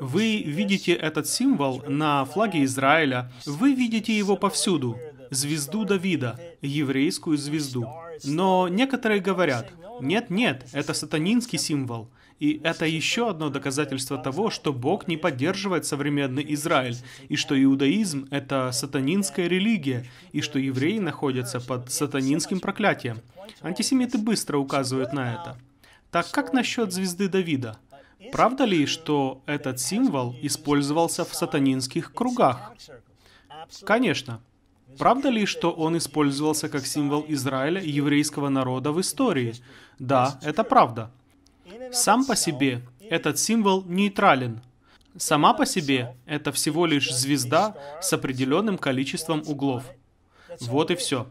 Вы видите этот символ на флаге Израиля, вы видите его повсюду, звезду Давида, еврейскую звезду. Но некоторые говорят, нет, нет, это сатанинский символ. И это еще одно доказательство того, что Бог не поддерживает современный Израиль, и что иудаизм — это сатанинская религия, и что евреи находятся под сатанинским проклятием. Антисемиты быстро указывают на это. Так как насчет звезды Давида? Правда ли, что этот символ использовался в сатанинских кругах? Конечно. Правда ли, что он использовался как символ Израиля и еврейского народа в истории? Да, это правда. Сам по себе этот символ нейтрален. Сама по себе это всего лишь звезда с определенным количеством углов. Вот и все.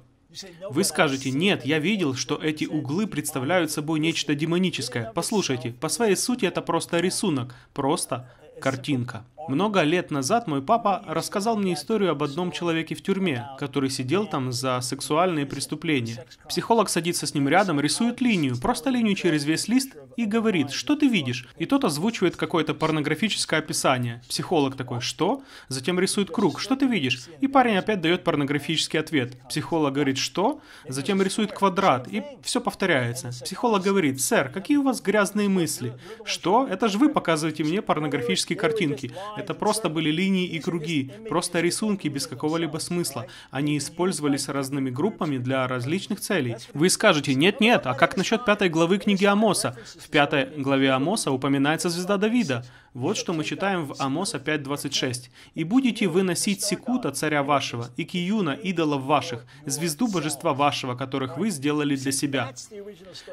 Вы скажете, нет, я видел, что эти углы представляют собой нечто демоническое. Послушайте, по своей сути это просто рисунок, просто картинка. Много лет назад мой папа рассказал мне историю об одном человеке в тюрьме, который сидел там за сексуальные преступления. Психолог садится с ним рядом, рисует линию, просто линию через весь лист, и говорит, что ты видишь? И тот озвучивает какое-то порнографическое описание. Психолог такой, что? Затем рисует круг, что ты видишь? И парень опять дает порнографический ответ. Психолог говорит, что? Затем рисует квадрат, и все повторяется. Психолог говорит, сэр, какие у вас грязные мысли? Что? Это же вы показываете мне порнографические картинки. Это просто были линии и круги, просто рисунки без какого-либо смысла. Они использовались разными группами для различных целей. Вы скажете, нет-нет, а как насчет пятой главы книги Амоса? В пятой главе Амоса упоминается звезда Давида. Вот что мы читаем в Амоса 5.26. «И будете вы носить секута царя вашего, и киюна идолов ваших, звезду божества вашего, которых вы сделали для себя».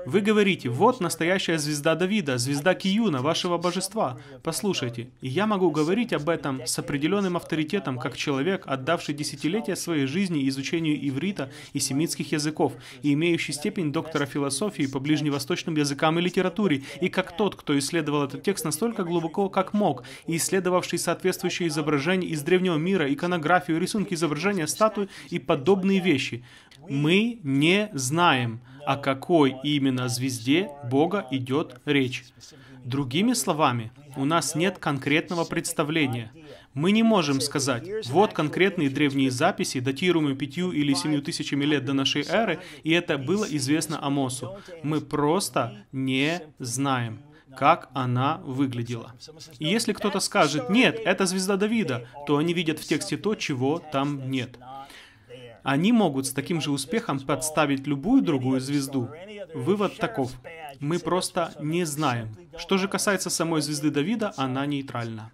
Вы говорите, вот настоящая звезда Давида, звезда киюна, вашего божества. Послушайте, я могу говорить об этом с определенным авторитетом, как человек, отдавший десятилетия своей жизни изучению иврита и семитских языков, и имеющий степень доктора философии по ближневосточным языкам и литературе литературе, и как тот, кто исследовал этот текст настолько глубоко, как мог, и исследовавший соответствующие изображения из древнего мира, иконографию, рисунки изображения, статуи и подобные вещи. Мы не знаем, о какой именно звезде Бога идет речь. Другими словами, у нас нет конкретного представления. Мы не можем сказать, вот конкретные древние записи, датируемые пятью или семью тысячами лет до нашей эры, и это было известно Амосу. Мы просто не знаем как она выглядела. И если кто-то скажет, нет, это звезда Давида, то они видят в тексте то, чего там нет. Они могут с таким же успехом подставить любую другую звезду. Вывод таков. Мы просто не знаем. Что же касается самой звезды Давида, она нейтральна.